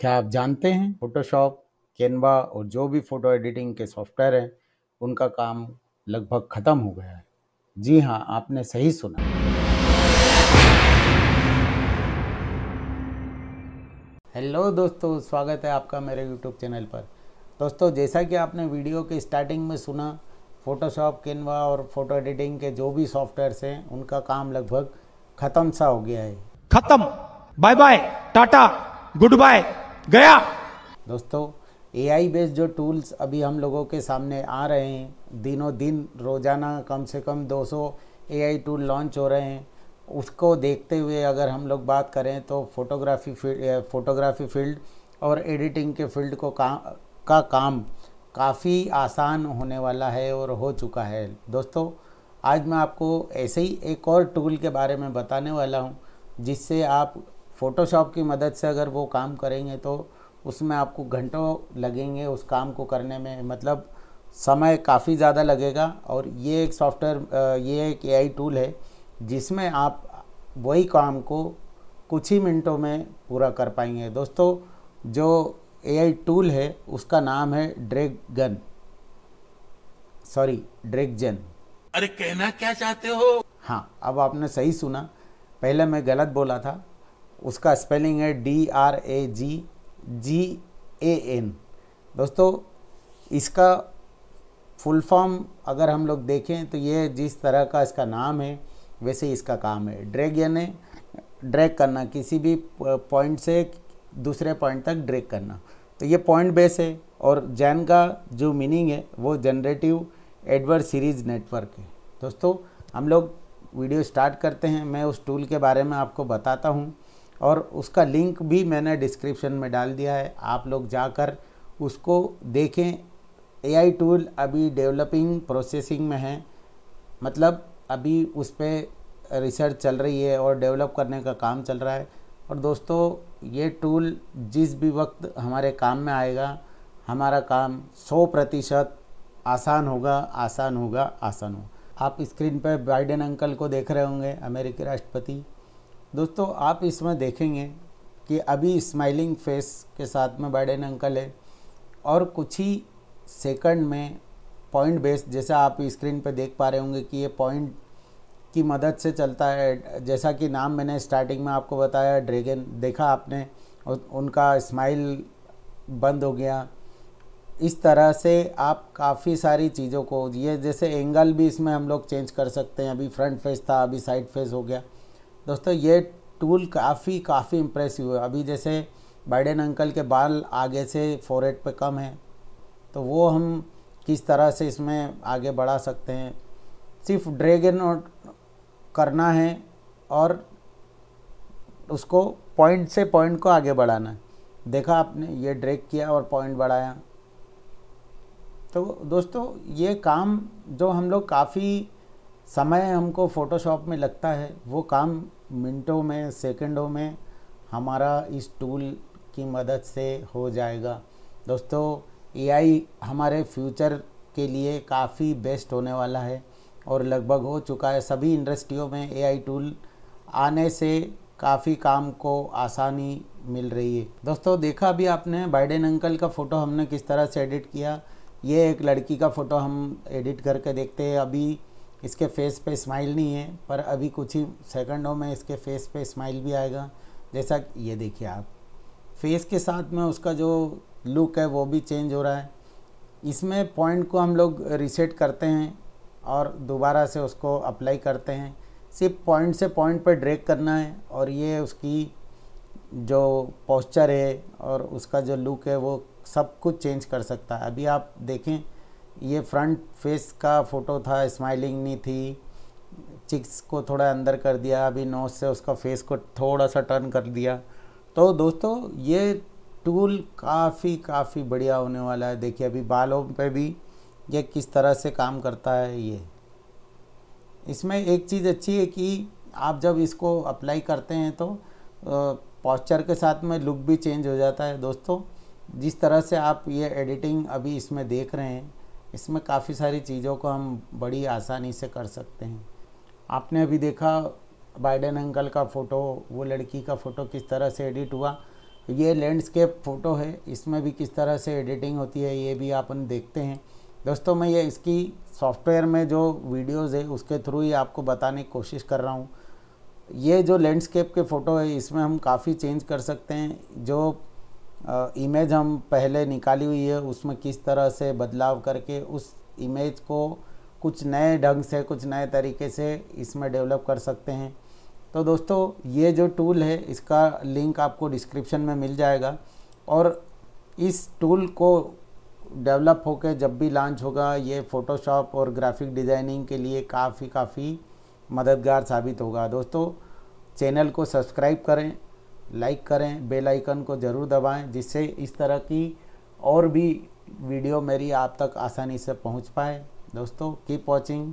क्या आप जानते हैं फोटोशॉप कैनवा और जो भी फ़ोटो एडिटिंग के सॉफ्टवेयर हैं उनका काम लगभग ख़त्म हो गया है जी हाँ आपने सही सुना हेलो दोस्तों स्वागत है आपका मेरे यूट्यूब चैनल पर दोस्तों जैसा कि आपने वीडियो के स्टार्टिंग में सुना फ़ोटोशॉप कैनवा और फ़ोटो एडिटिंग के जो भी सॉफ्टवेयर्स हैं उनका काम लगभग ख़त्म सा हो गया है ख़त्म bye bye tata goodbye गया दोस्तों ए आई बेस्ड जो टूल्स अभी हम लोगों के सामने आ रहे हैं दिनों दिन रोज़ाना कम से कम 200 आई टूल लॉन्च हो रहे हैं उसको देखते हुए अगर हम लोग बात करें तो फोटोग्राफी फील्ड फोटोग्राफी फील्ड और एडिटिंग के फील्ड को का, का काम काफ़ी आसान होने वाला है और हो चुका है दोस्तों आज मैं आपको ऐसे ही एक और टूल के बारे में बताने वाला हूँ जिससे आप फ़ोटोशॉप की मदद से अगर वो काम करेंगे तो उसमें आपको घंटों लगेंगे उस काम को करने में मतलब समय काफ़ी ज़्यादा लगेगा और ये एक सॉफ्टवेयर ये एक ए टूल है जिसमें आप वही काम को कुछ ही मिनटों में पूरा कर पाएंगे दोस्तों जो ए टूल है उसका नाम है ड्रेग गन सॉरी ड्रेग जन अरे कहना क्या चाहते हो हाँ अब आपने सही सुना पहले मैं गलत बोला था उसका स्पेलिंग है D R A G G A N दोस्तों इसका फुल फॉर्म अगर हम लोग देखें तो ये जिस तरह का इसका नाम है वैसे ही इसका काम है ड्रैग यानी ड्रैग करना किसी भी पॉइंट से दूसरे पॉइंट तक ड्रैग करना तो ये पॉइंट बेस है और जैन का जो मीनिंग है वो जनरेटिव एडवर्ड सीरीज नेटवर्क है दोस्तों हम लोग वीडियो स्टार्ट करते हैं मैं उस टूल के बारे में आपको बताता हूँ और उसका लिंक भी मैंने डिस्क्रिप्शन में डाल दिया है आप लोग जाकर उसको देखें एआई टूल अभी डेवलपिंग प्रोसेसिंग में है मतलब अभी उस पर रिसर्च चल रही है और डेवलप करने का काम चल रहा है और दोस्तों ये टूल जिस भी वक्त हमारे काम में आएगा हमारा काम 100 प्रतिशत आसान होगा आसान होगा आसान होगा आप स्क्रीन पर बाइडेन अंकल को देख रहे होंगे अमेरिकी राष्ट्रपति दोस्तों आप इसमें देखेंगे कि अभी स्माइलिंग फेस के साथ में बाइडेन अंकल है और कुछ ही सेकंड में पॉइंट बेस जैसा आप स्क्रीन पर देख पा रहे होंगे कि ये पॉइंट की मदद से चलता है जैसा कि नाम मैंने स्टार्टिंग में आपको बताया ड्रैगन देखा आपने उनका स्माइल बंद हो गया इस तरह से आप काफ़ी सारी चीज़ों को ये जैसे एंगल भी इसमें हम लोग चेंज कर सकते हैं अभी फ्रंट फेस था अभी साइड फेस हो गया दोस्तों ये टूल काफ़ी काफ़ी इम्प्रेसिव है अभी जैसे बाइडेन अंकल के बाल आगे से फोरेट पर कम है तो वो हम किस तरह से इसमें आगे बढ़ा सकते हैं सिर्फ ड्रैगन आउट करना है और उसको पॉइंट से पॉइंट को आगे बढ़ाना है देखा आपने ये ड्रैग किया और पॉइंट बढ़ाया तो दोस्तों ये काम जो हम लोग काफ़ी समय हमको फ़ोटोशॉप में लगता है वो काम मिनटों में सेकंडों में हमारा इस टूल की मदद से हो जाएगा दोस्तों एआई हमारे फ्यूचर के लिए काफ़ी बेस्ट होने वाला है और लगभग हो चुका है सभी इंडस्ट्रियों में एआई टूल आने से काफ़ी काम को आसानी मिल रही है दोस्तों देखा अभी आपने बाइडेन अंकल का फ़ोटो हमने किस तरह से एडिट किया ये एक लड़की का फ़ोटो हम एडिट करके देखते हैं अभी इसके फेस पे स्माइल नहीं है पर अभी कुछ ही सेकंडों में इसके फेस पे स्माइल भी आएगा जैसा ये देखिए आप फेस के साथ में उसका जो लुक है वो भी चेंज हो रहा है इसमें पॉइंट को हम लोग रिसेट करते हैं और दोबारा से उसको अप्लाई करते हैं सिर्फ पॉइंट से पॉइंट पर ड्रैग करना है और ये उसकी जो पोस्चर है और उसका जो लुक है वो सब कुछ चेंज कर सकता है अभी आप देखें ये फ्रंट फेस का फ़ोटो था स्माइलिंग नहीं थी चिक्स को थोड़ा अंदर कर दिया अभी नोज से उसका फेस को थोड़ा सा टर्न कर दिया तो दोस्तों ये टूल काफ़ी काफ़ी बढ़िया होने वाला है देखिए अभी बालों पे भी ये किस तरह से काम करता है ये इसमें एक चीज़ अच्छी है कि आप जब इसको अप्लाई करते हैं तो पॉस्चर के साथ में लुक भी चेंज हो जाता है दोस्तों जिस तरह से आप ये एडिटिंग अभी इसमें देख रहे हैं इसमें काफ़ी सारी चीज़ों को हम बड़ी आसानी से कर सकते हैं आपने अभी देखा बाइडेन अंकल का फ़ोटो वो लड़की का फ़ोटो किस तरह से एडिट हुआ ये लैंडस्केप फ़ोटो है इसमें भी किस तरह से एडिटिंग होती है ये भी अपन देखते हैं दोस्तों मैं ये इसकी सॉफ्टवेयर में जो वीडियोस है उसके थ्रू ही आपको बताने की कोशिश कर रहा हूँ ये जो लैंडस्केप के फ़ोटो है इसमें हम काफ़ी चेंज कर सकते हैं जो इमेज हम पहले निकाली हुई है उसमें किस तरह से बदलाव करके उस इमेज को कुछ नए ढंग से कुछ नए तरीके से इसमें डेवलप कर सकते हैं तो दोस्तों ये जो टूल है इसका लिंक आपको डिस्क्रिप्शन में मिल जाएगा और इस टूल को डेवलप होकर जब भी लॉन्च होगा ये फ़ोटोशॉप और ग्राफिक डिज़ाइनिंग के लिए काफ़ी काफ़ी मददगार साबित होगा दोस्तों चैनल को सब्सक्राइब करें लाइक करें बेल आइकन को ज़रूर दबाएं जिससे इस तरह की और भी वीडियो मेरी आप तक आसानी से पहुंच पाए दोस्तों कीप वॉचिंग